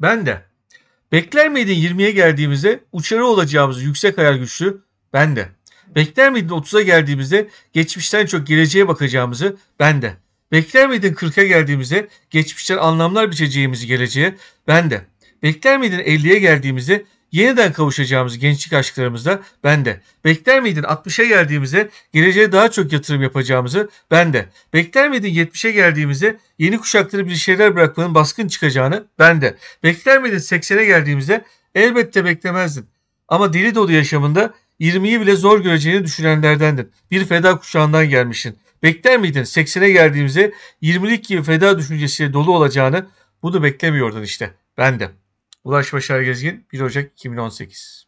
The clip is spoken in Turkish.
Ben de. Bekler miydin 20'ye geldiğimizde uçarı olacağımız yüksek hayal güçlü? Ben de. Bekler miydin 30'a geldiğimizde geçmişten çok geleceğe bakacağımızı? Ben de. Bekler miydin 40'a geldiğimizde geçmişten anlamlar biçeceğimizi geleceğe? Ben de. Bekler miydin 50'ye geldiğimizde yeniden kavuşacağımız gençlik aşklarımızda ben de. Bekler miydin 60'a geldiğimizde geleceğe daha çok yatırım yapacağımızı ben de. Bekler miydin 70'e geldiğimizde yeni kuşakları bir şeyler bırakmanın baskın çıkacağını ben de. Bekler miydin 80'e geldiğimizde elbette beklemezdin. Ama deli dolu yaşamında 20'yi bile zor göreceğini düşünenlerdendin. Bir feda kuşağından gelmişsin. Bekler miydin 80'e geldiğimizde 20'lik gibi feda düşüncesiyle dolu olacağını? Bunu beklemiyordun işte. Ben de. Ulaş Başar Gezgin 1 Ocak 2018